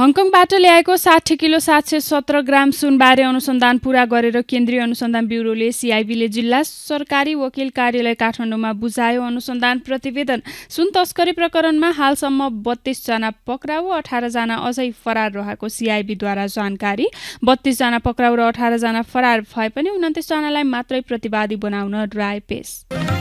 हङकङबाट ल्याएको साठी किलो सात सय सत्र ग्राम सुनबारे अनुसन्धान पूरा गरेर केन्द्रीय अनुसन्धान ब्युरोले सिआइबीले जिल्ला सरकारी वकिल कार्यालय काठमाडौँमा बुझायो अनुसन्धान प्रतिवेदन सुन तस्करी प्रकरणमा हालसम्म बत्तीसजना पक्राउ अठारजना अझै फरार रहेको सिआइबीद्वारा जानकारी बत्तीसजना पक्राउ र अठारजना फरार भए पनि उन्तिसजनालाई मात्रै प्रतिवादी बनाउन राय पेश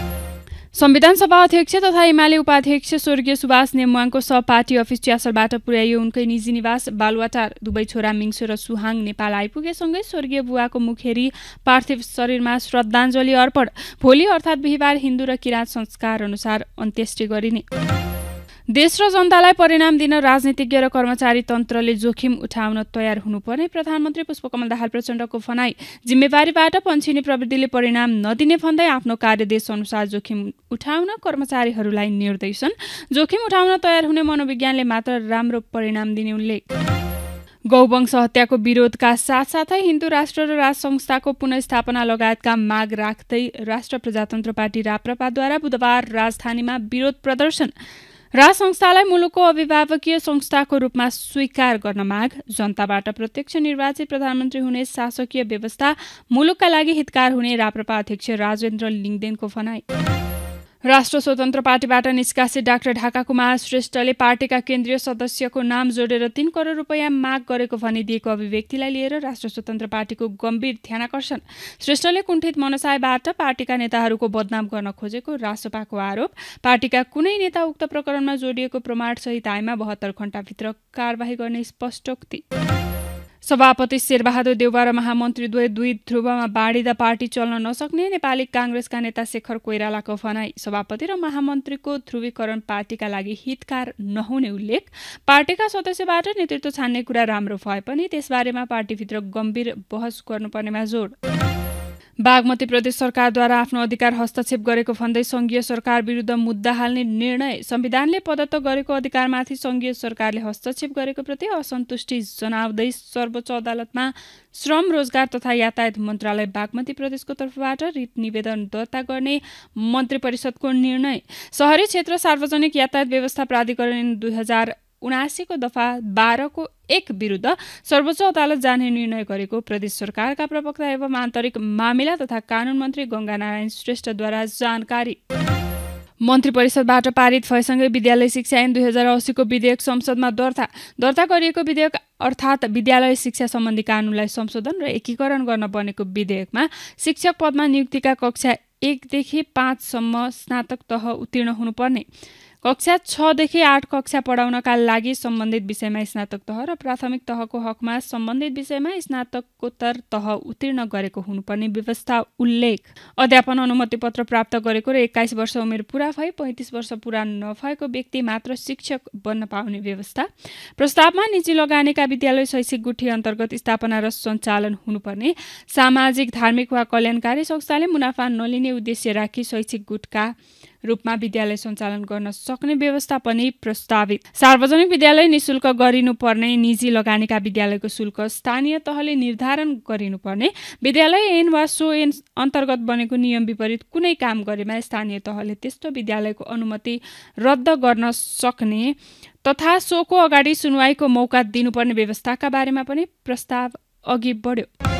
संविधान सभा अध्यक्ष तथा एमाले उपाध्यक्ष स्वर्गीय सुभाष नेमवाङको सह पार्टी अफिस च्यासलबाट पुर्याइयो उनकै निजी निवास बालुवाटार दुवै छोरा मिङसो र सुहाङ नेपाल आइपुगेसँगै स्वर्गीय बुवाको मुखेरी पार्थिव शरीरमा श्रद्धाञ्जली अर्पण भोलि अर्थात् बिहिबार हिन्दू र किराँत संस्कार अनुसार अन्त्येष्टि गरिने देश र जनतालाई परिणाम दिन राजनीतिज्ञ र कर्मचारी तन्त्रले जोखिम उठाउन तयार हुनुपर्ने प्रधानमन्त्री पुष्पकमल दाहाल प्रचण्डको फनाई जिम्मेवारीबाट पन्छिने प्रविधिले परिणाम नदिने भन्दै आफ्नो कार्यदेश अनुसार जोखिम उठाउन कर्मचारीहरूलाई निर्देशन जोखिम उठाउन तयार हुने मनोविज्ञानले मात्र राम्रो परिणाम दिने उनले गौवंश हत्याको विरोधका साथसाथै हिन्दू राष्ट्र र राज संस्थाको पुनस्थापना लगायतका माग राख्दै राष्ट्र प्रजातन्त्र पार्टी राप्रपाद्वारा बुधबार राजधानीमा विरोध प्रदर्शन राज संस्थालाई मुलुकको अभिभावकीय संस्थाको रूपमा स्वीकार गर्न माग जनताबाट प्रत्यक्ष निर्वाचित प्रधानमन्त्री हुने शासकीय व्यवस्था मुलुकका लागि हितकार हुने राप्रपा अध्यक्ष राजेन्द्र लिङदेनको भनाई राष्ट्र स्वतन्त्र पार्टीबाट निष्कासित डाक्टर ढाका कुमार श्रेष्ठले पार्टीका केन्द्रीय सदस्यको नाम जोडेर तीन करोड रुपियाँ माग गरेको भनिदिएको अभिव्यक्तिलाई लिएर राष्ट्र स्वतन्त्र पार्टीको गम्भीर ध्यानकर्षण श्रेष्ठले कुण्ठित मनसायबाट पार्टीका नेताहरूको बदनाम गर्न खोजेको रासपाको आरोप पार्टीका कुनै नेता उक्त प्रकरणमा जोडिएको प्रमाणसहित आएमा बहत्तर घण्टाभित्र कारवाही गर्ने स्पष्टोक्ति सभापति शेरबहादुर देववा र महामन्त्रीद्वय दुई ध्रुवमा बाँडिँदा पार्टी चल्न नसक्ने नेपाली काङ्ग्रेसका नेता शेखर कोइरालाको भनाई सभापति र महामन्त्रीको ध्रुवीकरण पार्टीका लागि हितकार नहुने उल्लेख पार्टीका सदस्यबाट नेतृत्व छान्ने कुरा राम्रो भए पनि त्यसबारेमा पार्टीभित्र गम्भीर बहस गर्नुपर्नेमा जोड बागमती प्रदेश सरकारद्वारा आफ्नो अधिकार हस्तक्षेप गरेको भन्दै संघीय सरकार विरुद्ध मुद्दा हाल्ने निर्णय संविधानले पदत्त गरेको अधिकारमाथि संघीय सरकारले हस्तक्षेप गरेको प्रति असन्तुष्टि जनाउँदै सर्वोच्च अदालतमा श्रम रोजगार तथा यातायात मन्त्रालय बागमती प्रदेशको तर्फबाट रिट निवेदन दर्ता गर्ने मन्त्री परिषदको निर्णय सहरी क्षेत्र सार्वजनिक यातायात व्यवस्था प्राधिकरण दुई हजार उनासीको दफा बाह्रको एक विरुद्ध सर्वोच्च अदालत जाने निर्णय गरेको प्रदेश सरकारका प्रवक्ता एवं आन्तरिक मामिला तथा कानुन मन्त्री नारायण श्रेष्ठद्वारा जानकारी मन्त्री परिषदबाट पारित भएसँगै विद्यालय शिक्षा ऐन दुई हजार असीको विधेयक संसदमा दर्ता दर्ता गरिएको विधेयक अर्थात् विद्यालय शिक्षा सम्बन्धी कानुनलाई संशोधन र एकीकरण गर्न बनेको विधेयकमा शिक्षक पदमा नियुक्तिका कक्षा एकदेखि पाँचसम्म स्नातक तह उत्तीर्ण हुनुपर्ने कक्षा छदेखि आठ कक्षा पढाउनका लागि सम्बन्धित विषयमा स्नातक तह र प्राथमिक तहको हकमा सम्बन्धित विषयमा स्नातकोत्तर तह उत्तीर्ण गरेको हुनुपर्ने व्यवस्था उल्लेख अध्यापन अनुमति पत्र प्राप्त गरेको र एक्काइस वर्ष उमेर पुरा भए पैँतिस वर्ष पुरा नभएको व्यक्ति मात्र शिक्षक बन्न पाउने व्यवस्था प्रस्तावमा निजी लगानीका विद्यालय शैक्षिक गुठी अन्तर्गत स्थापना र सञ्चालन हुनुपर्ने सामाजिक धार्मिक वा कल्याणकारी संस्थाले मुनाफा नलिने उद्देश्य राखी शैक्षिक गुटका रूपमा विद्यालय सञ्चालन गर्न सक्ने व्यवस्था पनि प्रस्तावित सार्वजनिक विद्यालय निशुल्क गरिनुपर्ने निजी लगानीका विद्यालयको शुल्क स्थानीय तहले निर्धारण गरिनुपर्ने विद्यालय एन वा सो ऐन अन्तर्गत बनेको नियम विपरीत कुनै काम गरेमा स्थानीय तहले त्यस्तो विद्यालयको अनुमति रद्द गर्न सक्ने तथा सोको अगाडि सुनवाईको मौका दिनुपर्ने व्यवस्थाका बारेमा पनि प्रस्ताव अघि बढ्यो